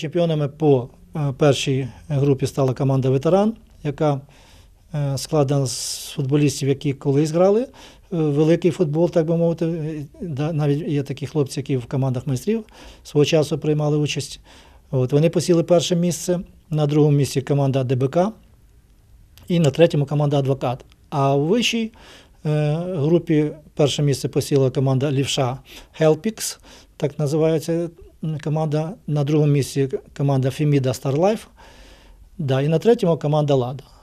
Чемпіонами по е, першій групі стала команда Ветеран, яка е, складена з футболістів, які колись грали. Е, великий футбол, так би мовити. Навіть є такі хлопці, які в командах майстрів свого часу приймали участь. От, Вони посіли перше місце, на другому місці команда ДБК і на третьому команда Адвокат. А у вищій групі перше місце посіла команда Лівша Хелпікс, так називається команда на другому місці команда Феміда Старлайф. Да, і на третьому команда Лада.